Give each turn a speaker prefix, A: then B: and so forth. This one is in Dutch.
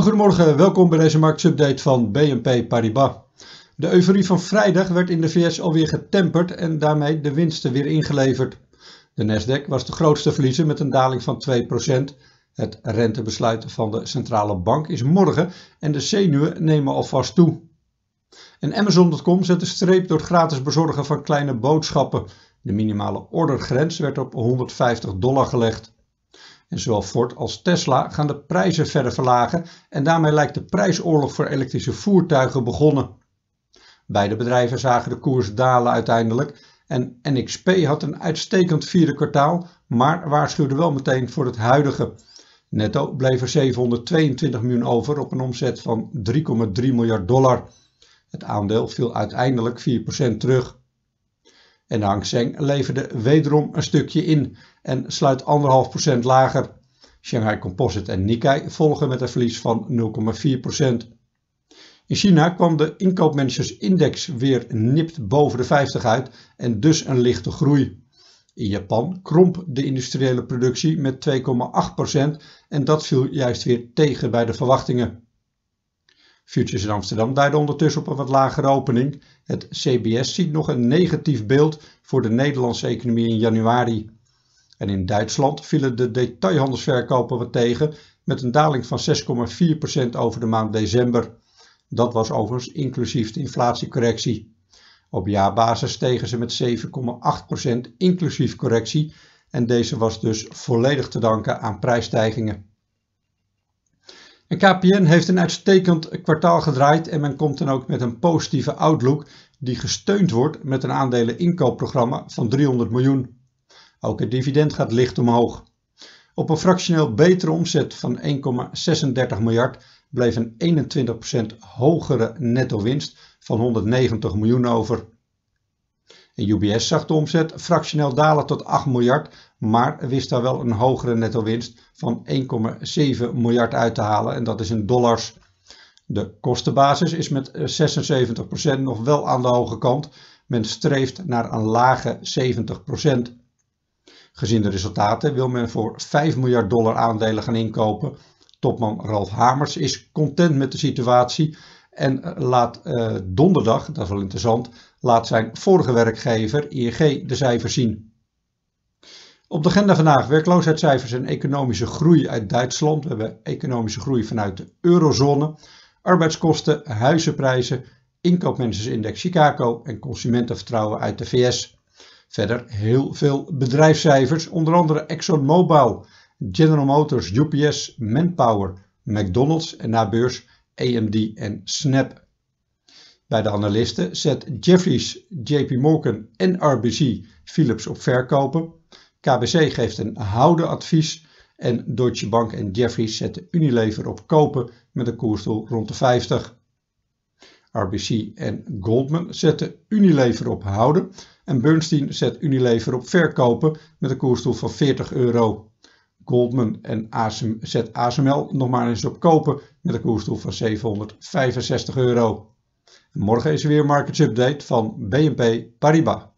A: goedemorgen, welkom bij deze marktsupdate van BNP Paribas. De euforie van vrijdag werd in de VS alweer getemperd en daarmee de winsten weer ingeleverd. De Nasdaq was de grootste verliezer met een daling van 2%. Het rentebesluit van de centrale bank is morgen en de zenuwen nemen alvast toe. En Amazon.com zet de streep door het gratis bezorgen van kleine boodschappen. De minimale ordergrens werd op 150 dollar gelegd. En zowel Ford als Tesla gaan de prijzen verder verlagen en daarmee lijkt de prijsoorlog voor elektrische voertuigen begonnen. Beide bedrijven zagen de koers dalen uiteindelijk en NXP had een uitstekend vierde kwartaal, maar waarschuwde wel meteen voor het huidige. Netto bleef er 722 miljoen over op een omzet van 3,3 miljard dollar. Het aandeel viel uiteindelijk 4% terug. En de Hang Seng leverde wederom een stukje in en sluit 1,5% lager. Shanghai Composite en Nikkei volgen met een verlies van 0,4%. In China kwam de inkoopmanagersindex weer nipt boven de 50 uit en dus een lichte groei. In Japan kromp de industriële productie met 2,8% en dat viel juist weer tegen bij de verwachtingen. Futures in Amsterdam duidde ondertussen op een wat lagere opening. Het CBS ziet nog een negatief beeld voor de Nederlandse economie in januari. En in Duitsland vielen de detailhandelsverkopen wat tegen met een daling van 6,4% over de maand december. Dat was overigens inclusief de inflatiecorrectie. Op jaarbasis stegen ze met 7,8% inclusief correctie en deze was dus volledig te danken aan prijsstijgingen. KPN heeft een uitstekend kwartaal gedraaid en men komt dan ook met een positieve outlook die gesteund wordt met een aandeleninkoopprogramma van 300 miljoen. Ook het dividend gaat licht omhoog. Op een fractioneel betere omzet van 1,36 miljard bleef een 21% hogere netto winst van 190 miljoen over. UBS zag de omzet fractioneel dalen tot 8 miljard, maar wist daar wel een hogere netto-winst van 1,7 miljard uit te halen en dat is in dollars. De kostenbasis is met 76% eh, nog wel aan de hoge kant. Men streeft naar een lage 70%. Gezien de resultaten wil men voor 5 miljard dollar aandelen gaan inkopen. Topman Ralf Hamers is content met de situatie en eh, laat eh, donderdag, dat is wel interessant, laat zijn vorige werkgever ING de cijfers zien. Op de agenda vandaag werkloosheidscijfers en economische groei uit Duitsland. We hebben economische groei vanuit de eurozone, arbeidskosten, huizenprijzen, inkoopmensenindex Chicago en consumentenvertrouwen uit de VS. Verder heel veel bedrijfscijfers, onder andere ExxonMobil, General Motors, UPS, Manpower, McDonald's en nabeurs. beurs AMD en Snap. Bij de analisten zet Jeffries, JP Morgan en RBC Philips op verkopen. KBC geeft een houden advies en Deutsche Bank en Jeffries zetten Unilever op kopen met een koersdoel rond de 50. RBC en Goldman zetten Unilever op houden en Bernstein zet Unilever op verkopen met een koersdoel van 40 euro. Goldman en ASM, ZASML nog maar eens op kopen met een koersdoel van 765 euro. morgen is er weer een markets update van BNP Paribas.